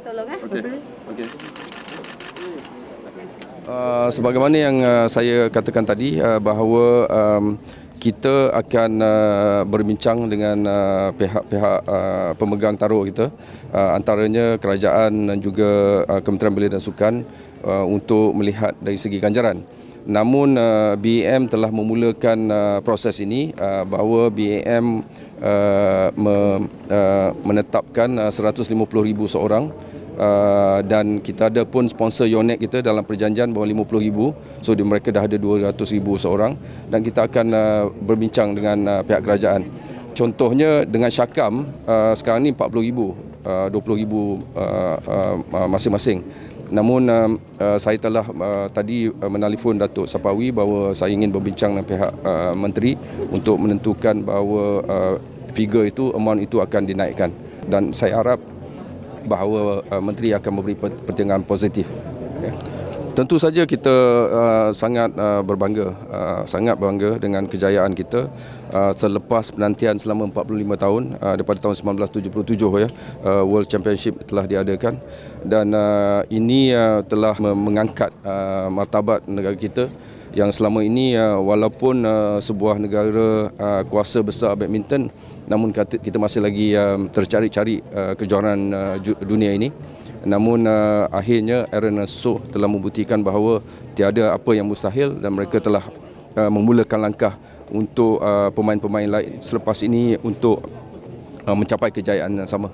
Eh. Uh, sebagaimana yang uh, saya katakan tadi uh, bahawa um, kita akan uh, berbincang dengan uh, pihak-pihak uh, uh, pemegang taruh kita uh, antaranya kerajaan dan juga uh, Kementerian Belia dan Sukan uh, untuk melihat dari segi ganjaran. Namun uh, BAM telah memulakan uh, proses ini uh, bahawa BAM uh, me, uh, menetapkan uh, 150,000 seorang Uh, dan kita ada pun sponsor Yonex kita dalam perjanjian bawah RM50,000. So di mereka dah ada rm ribu seorang dan kita akan uh, berbincang dengan uh, pihak kerajaan. Contohnya dengan Syakam uh, sekarang ni RM40,000, uh, RM20,000 uh, uh, masing-masing. Namun um, uh, saya telah uh, tadi uh, menelpon Datuk Sapawi bahawa saya ingin berbincang dengan pihak uh, menteri untuk menentukan bahawa uh, figure itu amount itu akan dinaikkan dan saya harap bahawa uh, menteri akan memberi pertimbangan positif. Yeah. Tentu saja kita uh, sangat uh, berbangga, uh, sangat berbangga dengan kejayaan kita uh, selepas penantian selama 45 tahun uh, daripada tahun 1977 ya uh, World Championship telah diadakan dan uh, ini uh, telah mengangkat uh, martabat negara kita yang selama ini uh, walaupun uh, sebuah negara uh, kuasa besar badminton namun kita masih lagi uh, tercari-cari uh, kejuaraan uh, dunia ini namun uh, akhirnya Aaron Soh telah membuktikan bahawa tiada apa yang mustahil dan mereka telah uh, memulakan langkah untuk uh, pemain-pemain uh, lain selepas ini untuk uh, mencapai kejayaan yang sama.